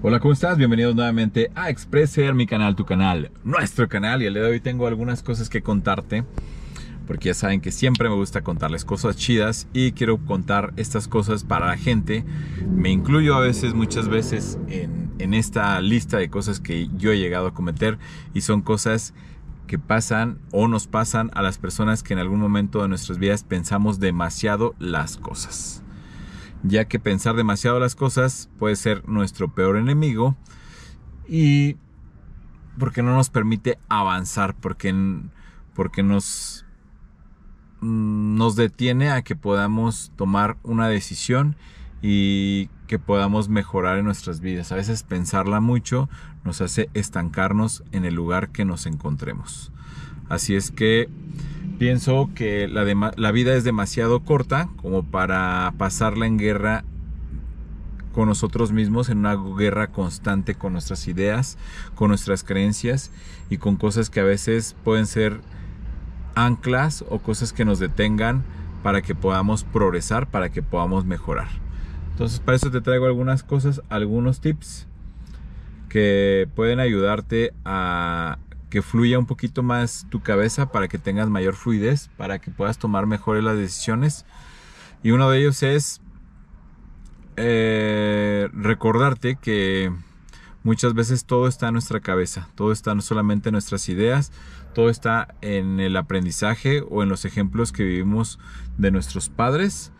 Hola, ¿cómo estás? Bienvenidos nuevamente a Expresser, mi canal, tu canal, nuestro canal. Y el día de hoy tengo algunas cosas que contarte, porque ya saben que siempre me gusta contarles cosas chidas y quiero contar estas cosas para la gente. Me incluyo a veces, muchas veces, en, en esta lista de cosas que yo he llegado a cometer y son cosas que pasan o nos pasan a las personas que en algún momento de nuestras vidas pensamos demasiado las cosas ya que pensar demasiado las cosas puede ser nuestro peor enemigo y porque no nos permite avanzar, porque, porque nos, nos detiene a que podamos tomar una decisión y que podamos mejorar en nuestras vidas. A veces pensarla mucho nos hace estancarnos en el lugar que nos encontremos. Así es que Pienso que la, vida es demasiado corta como para pasarla en guerra con nosotros mismos, en una guerra constante con nuestras ideas, con nuestras creencias y con cosas que a veces pueden ser anclas o cosas que nos detengan para que podamos progresar, para que podamos mejorar. Entonces para eso te traigo algunas cosas, algunos tips que pueden ayudarte a que fluya un poquito más tu cabeza para que tengas mayor fluidez, para que puedas tomar mejores las decisiones. Y uno de ellos es eh, recordarte que muchas veces todo está en nuestra cabeza, todo está no solamente en nuestras ideas, todo está en el aprendizaje o en los ejemplos que vivimos de nuestros padres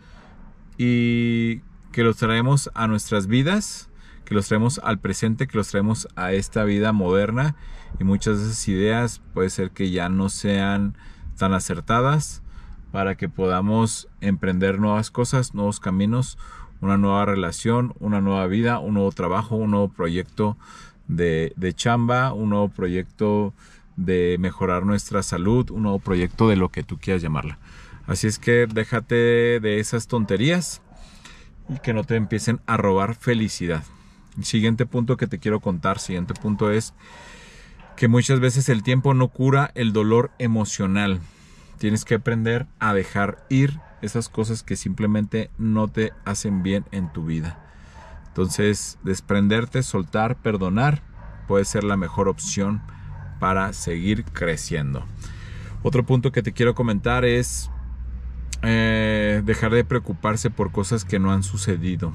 y que los traemos a nuestras vidas que los traemos al presente, que los traemos a esta vida moderna y muchas de esas ideas puede ser que ya no sean tan acertadas para que podamos emprender nuevas cosas, nuevos caminos, una nueva relación, una nueva vida, un nuevo trabajo, un nuevo proyecto de, chamba, un nuevo proyecto de mejorar nuestra salud, un nuevo proyecto de lo que tú quieras llamarla. Así es que déjate de esas tonterías y que no te empiecen a robar felicidad. Siguiente punto que te quiero contar, siguiente punto es que muchas veces el tiempo no cura el dolor emocional. Tienes que aprender a dejar ir esas cosas que simplemente no te hacen bien en tu vida. Entonces, desprenderte, soltar, perdonar puede ser la mejor opción para seguir creciendo. Otro punto que te quiero comentar es eh, dejar de preocuparse por cosas que no han sucedido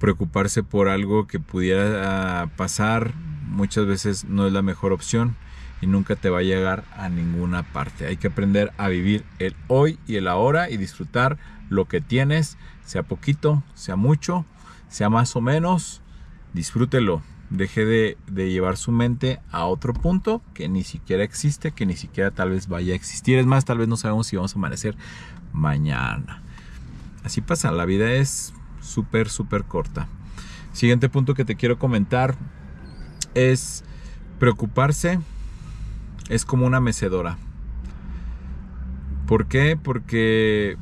preocuparse por algo que pudiera ah, pasar muchas veces no es la mejor opción y nunca te va a llegar a ninguna parte. Hay que aprender a vivir el hoy y el ahora y disfrutar lo que tienes, sea poquito, sea mucho, sea más o menos, disfrútelo. Deje de, llevar su mente a otro punto que ni siquiera existe, que ni siquiera tal vez vaya a existir. Es más, tal vez no sabemos si vamos a amanecer mañana. Así pasa, la vida es súper, súper corta. Siguiente punto que te quiero comentar es preocuparse es como una mecedora. ¿Por qué? Porque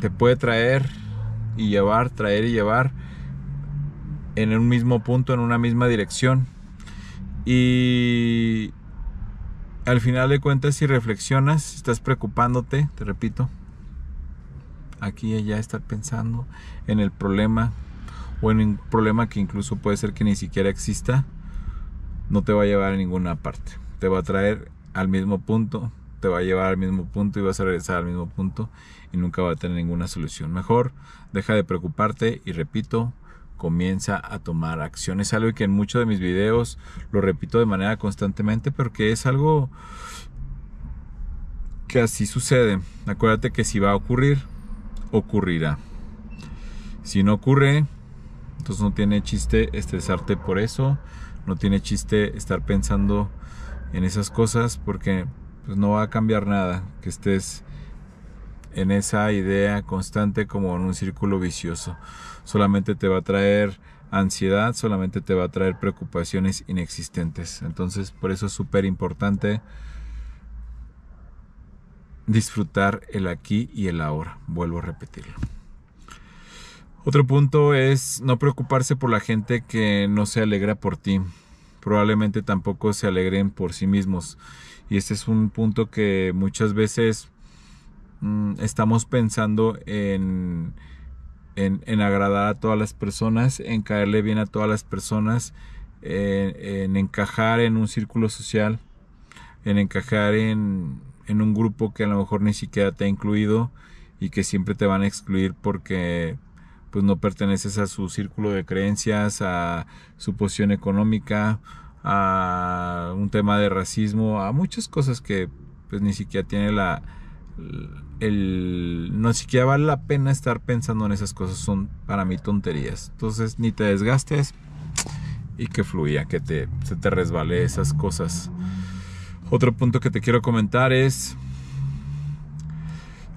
te puede traer y llevar, traer y llevar en un mismo punto, en una misma dirección. Y al final de cuentas, si reflexionas, estás preocupándote, te repito, aquí ya estar pensando en el problema o en un problema que incluso puede ser que ni siquiera exista, no te va a llevar a ninguna parte. Te va a traer al mismo punto, te va a llevar al mismo punto y vas a regresar al mismo punto y nunca va a tener ninguna solución. Mejor deja de preocuparte y repito, comienza a tomar acciones. Es algo que en muchos de mis videos lo repito de manera constantemente, Porque es algo que así sucede. Acuérdate que si va a ocurrir, ocurrirá. Si no ocurre, entonces no tiene chiste estresarte por eso, no tiene chiste estar pensando en esas cosas porque pues, no va a cambiar nada que estés en esa idea constante como en un círculo vicioso. Solamente te va a traer ansiedad, solamente te va a traer preocupaciones inexistentes. Entonces, por eso es súper importante disfrutar el aquí y el ahora. Vuelvo a repetirlo. Otro punto es no preocuparse por la gente que no se alegra por ti. Probablemente tampoco se alegren por sí mismos. Y este es un punto que muchas veces mm, estamos pensando en, en, agradar a todas las personas, en caerle bien a todas las personas, eh, en encajar en un círculo social, en encajar en en un grupo que a lo mejor ni siquiera te ha incluido y que siempre te van a excluir porque pues no perteneces a su círculo de creencias, a su posición económica, a un tema de racismo, a muchas cosas que pues ni siquiera tiene la el no siquiera vale la pena estar pensando en esas cosas, son para mí tonterías. Entonces, ni te desgastes y que fluya, que te se te resbale esas cosas. Otro punto que te quiero comentar es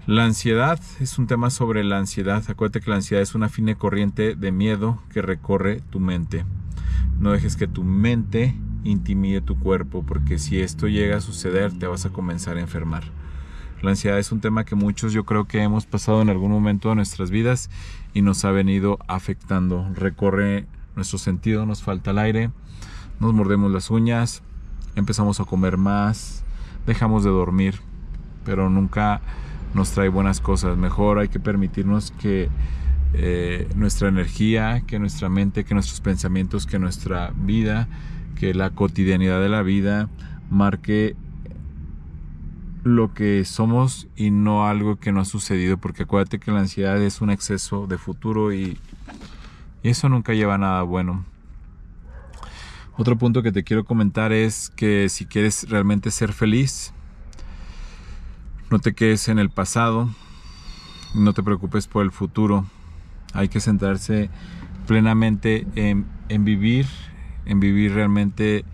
la ansiedad. Es un tema sobre la ansiedad. Acuérdate que la ansiedad es una fina corriente de miedo que recorre tu mente. No dejes que tu mente intimide tu cuerpo porque si esto llega a suceder te vas a comenzar a enfermar. La ansiedad es un tema que muchos yo creo que hemos pasado en algún momento de nuestras vidas y nos ha venido afectando. Recorre nuestro sentido, nos falta el aire, nos mordemos las uñas, empezamos a comer más, dejamos de dormir, pero nunca nos trae buenas cosas. Mejor hay que permitirnos que eh, nuestra energía, que nuestra mente, que nuestros pensamientos, que nuestra vida, que la cotidianidad de la vida marque lo que somos y no algo que no ha sucedido, porque acuérdate que la ansiedad es un exceso de futuro y, y eso nunca lleva a nada bueno. Otro punto que te quiero comentar es que si quieres realmente ser feliz, no te quedes en el pasado, no te preocupes por el futuro. Hay que centrarse plenamente en, vivir, en vivir realmente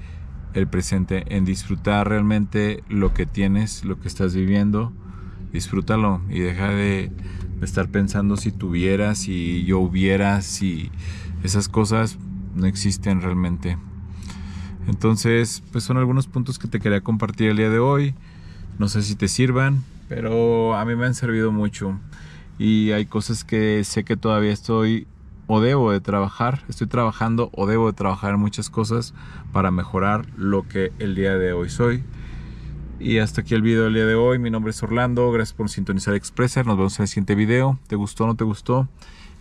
el presente, en disfrutar realmente lo que tienes, lo que estás viviendo. Disfrútalo y deja de, estar pensando si tuvieras, si yo hubiera, si esas cosas no existen realmente. Entonces, pues son algunos puntos que te quería compartir el día de hoy. No sé si te sirvan, pero a mí me han servido mucho. Y hay cosas que sé que todavía estoy o debo de trabajar, estoy trabajando o debo de trabajar en muchas cosas para mejorar lo que el día de hoy soy. Y hasta aquí el video del día de hoy. Mi nombre es Orlando. Gracias por sintonizar Expresser. Nos vemos en el siguiente video. ¿Te gustó o no te gustó?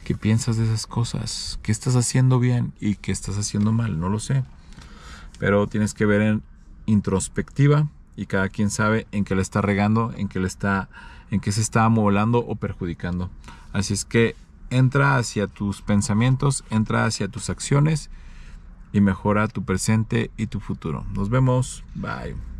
¿Qué piensas de esas cosas? ¿Qué estás haciendo bien y qué estás haciendo mal? No lo sé pero tienes que ver en introspectiva y cada quien sabe en qué le está regando, en qué le está en qué se está amolando o perjudicando. Así es que entra hacia tus pensamientos, entra hacia tus acciones y mejora tu presente y tu futuro. Nos vemos. Bye.